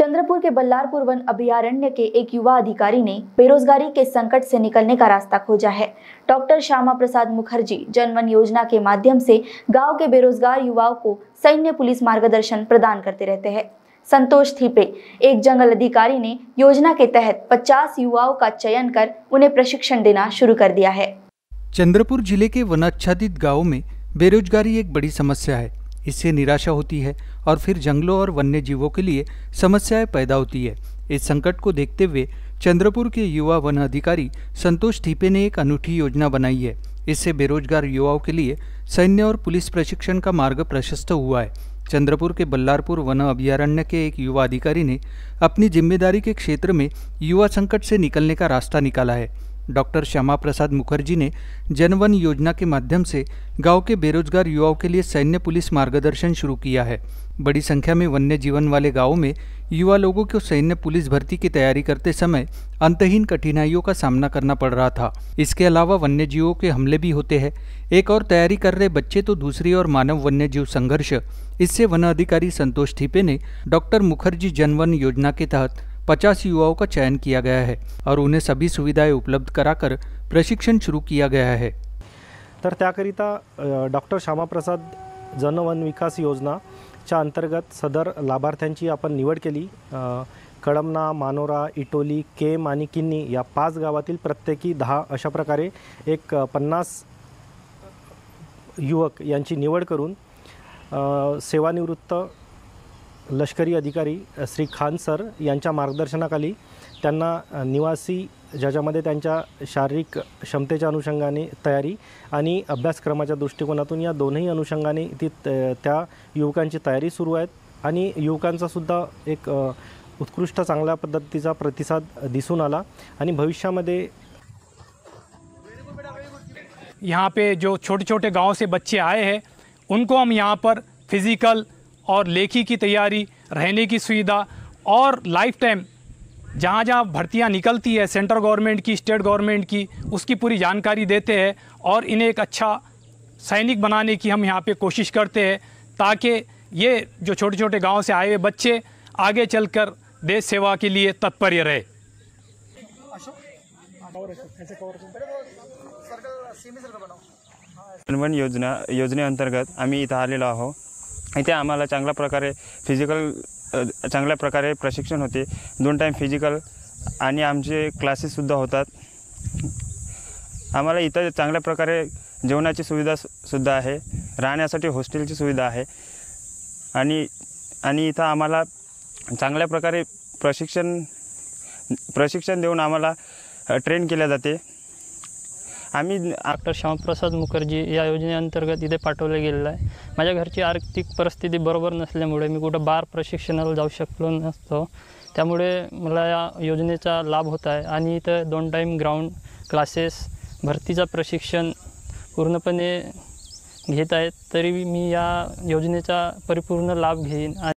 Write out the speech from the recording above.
चंद्रपुर के बल्लारपुर वन अभ्यारण्य के एक युवा अधिकारी ने बेरोजगारी के संकट से निकलने का रास्ता खोजा है डॉक्टर श्यामा प्रसाद मुखर्जी जनवन योजना के माध्यम से गांव के बेरोजगार युवाओं को सैन्य पुलिस मार्गदर्शन प्रदान करते रहते हैं संतोष थीपे एक जंगल अधिकारी ने योजना के तहत 50 युवाओं का चयन कर उन्हें प्रशिक्षण देना शुरू कर दिया है चंद्रपुर जिले के वनाच्छादित गाँव में बेरोजगारी एक बड़ी समस्या है इससे निराशा होती है और फिर जंगलों और वन्य जीवों के लिए समस्याएं पैदा होती है इस संकट को देखते हुए चंद्रपुर के युवा वन अधिकारी संतोष थीपे ने एक अनूठी योजना बनाई है इससे बेरोजगार युवाओं के लिए सैन्य और पुलिस प्रशिक्षण का मार्ग प्रशस्त हुआ है चंद्रपुर के बल्लारपुर वन अभ्यारण्य के एक युवा अधिकारी ने अपनी जिम्मेदारी के क्षेत्र में युवा संकट से निकलने का रास्ता निकाला है डॉक्टर श्यामा प्रसाद मुखर्जी ने जनवन योजना के माध्यम से गांव के बेरोजगार युवाओं के लिए सैन्य पुलिस मार्गदर्शन शुरू किया है बड़ी संख्या में वन्य जीवन वाले गाँव में युवा लोगों को सैन्य पुलिस भर्ती की तैयारी करते समय अंतहीन कठिनाइयों का सामना करना पड़ रहा था इसके अलावा वन्य जीवों के हमले भी होते हैं एक और तैयारी कर रहे बच्चे तो दूसरी और मानव वन्य जीव संघर्ष इससे वन अधिकारी संतोष थीपे ने डॉक्टर मुखर्जी जनवन योजना के तहत पचास युवाओं का चयन किया गया है और उन्हें सभी सुविधाएं उपलब्ध कराकर प्रशिक्षण शुरू किया गया है तर त्याकरिता डॉक्टर श्यामाप्रसाद जनवन विकास योजना च्या अंतर्गत सदर लाभार्थ्यांची आपण निवड केली कळमना मानोरा इटोली केम आणि किन्नी या पाच गावातील प्रत्येकी दहा अशा प्रकारे एक पन्नास युवक यांची निवड करून सेवानिवृत्त लष्करी अधिकारी श्री खान सर यांच्या मार्गदर्शनाखाली त्यांना निवासी ज्याच्यामध्ये त्यांच्या शारीरिक क्षमतेच्या अनुषंगाने तयारी आणि अभ्यासक्रमाच्या दृष्टिकोनातून या दोन्ही अनुषंगाने ती त्या युवकांची तयारी सुरू आहेत आणि युवकांचासुद्धा एक उत्कृष्ट चांगल्या पद्धतीचा प्रतिसाद दिसून आला आणि भविष्यामध्ये यहाँ पे जो छोटे छोटे गाव से बच्चे आए हैं उनको हम यहाँ पर फिज़िकल और लेखी की तैयारी रहने की सुविधा और लाइफ टाइम जहाँ जहाँ भर्तियाँ निकलती है सेंट्रल गवर्नमेंट की स्टेट गवर्नमेंट की उसकी पूरी जानकारी देते हैं और इन्हें एक अच्छा सैनिक बनाने की हम यहाँ पे कोशिश करते हैं ताकि ये जो छोटे छोटे गांव से आए हुए बच्चे आगे चलकर देश सेवा के लिए तत्पर्य रहे योजना योजने अंतर्गत आम्मी इत आहो इथे आम्हाला चांगल्या प्रकारे फिजिकल चांगल्या प्रकारे प्रशिक्षण होते दोन टाईम फिजिकल आणि आमचे क्लासेससुद्धा होतात आम्हाला इथं चांगल्या प्रकारे जेवणाची सुविधा सुद्धा आहे राहण्यासाठी हॉस्टेलची सुविधा आहे आणि आणि इथं आम्हाला चांगल्या प्रकारे प्रशिक्षण प्रशिक्षण देऊन आम्हाला ट्रेन केल्या जाते आम्ही डॉक्टर श्यामप्रसाद मुखर्जी या योजनेअंतर्गत इथे पाठवलं गेलेलं आहे माझ्या घरची आर्थिक परिस्थिती बरोबर नसल्यामुळे मी कुठं बार प्रशिक्षणाला जाऊ शकलो नसतो त्यामुळे मला या योजनेचा लाभ होत आहे आणि इथं दोन टाईम ग्राउंड क्लासेस भरतीचा प्रशिक्षण पूर्णपणे घेत आहेत तरी मी या योजनेचा परिपूर्ण लाभ घेईन